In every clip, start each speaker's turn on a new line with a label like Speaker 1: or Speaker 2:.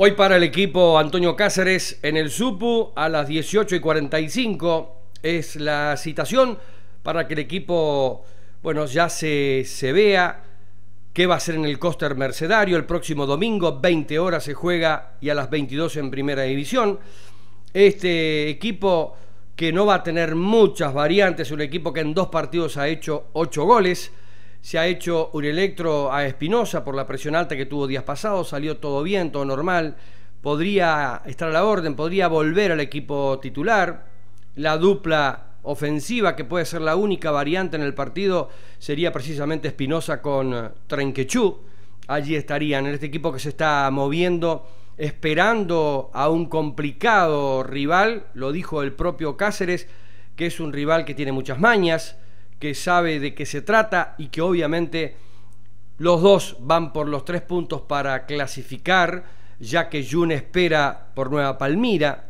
Speaker 1: Hoy para el equipo Antonio Cáceres en el SUPU a las 18 y 45 es la citación para que el equipo, bueno, ya se, se vea qué va a ser en el Coster Mercedario. El próximo domingo, 20 horas se juega y a las 22 en Primera División. Este equipo que no va a tener muchas variantes, un equipo que en dos partidos ha hecho 8 goles se ha hecho un electro a Espinosa por la presión alta que tuvo días pasados, salió todo bien, todo normal. Podría estar a la orden, podría volver al equipo titular. La dupla ofensiva, que puede ser la única variante en el partido, sería precisamente Espinosa con eh, Trenquechú. Allí estarían, en este equipo que se está moviendo, esperando a un complicado rival, lo dijo el propio Cáceres, que es un rival que tiene muchas mañas, que sabe de qué se trata y que obviamente los dos van por los tres puntos para clasificar, ya que Jun espera por Nueva Palmira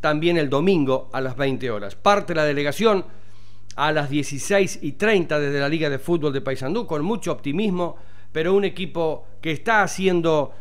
Speaker 1: también el domingo a las 20 horas. Parte la delegación a las 16 y 30 desde la Liga de Fútbol de Paysandú con mucho optimismo, pero un equipo que está haciendo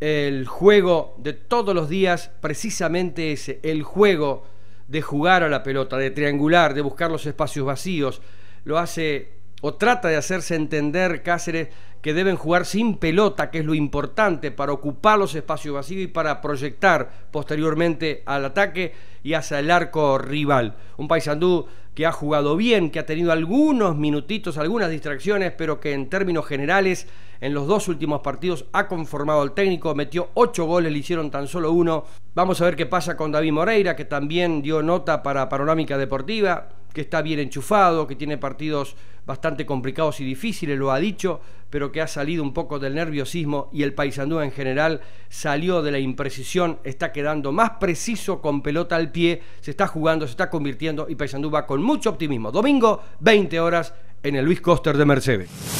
Speaker 1: el juego de todos los días, precisamente ese, el juego de jugar a la pelota, de triangular, de buscar los espacios vacíos, lo hace o trata de hacerse entender Cáceres que deben jugar sin pelota, que es lo importante para ocupar los espacios vacíos y para proyectar posteriormente al ataque y hacia el arco rival. Un Paysandú que ha jugado bien, que ha tenido algunos minutitos, algunas distracciones, pero que en términos generales en los dos últimos partidos ha conformado al técnico, metió ocho goles, le hicieron tan solo uno. Vamos a ver qué pasa con David Moreira, que también dio nota para Panorámica Deportiva que está bien enchufado, que tiene partidos bastante complicados y difíciles, lo ha dicho, pero que ha salido un poco del nerviosismo y el Paysandú en general salió de la imprecisión, está quedando más preciso con pelota al pie, se está jugando, se está convirtiendo y Paysandú va con mucho optimismo. Domingo, 20 horas en el Luis Coster de Mercedes.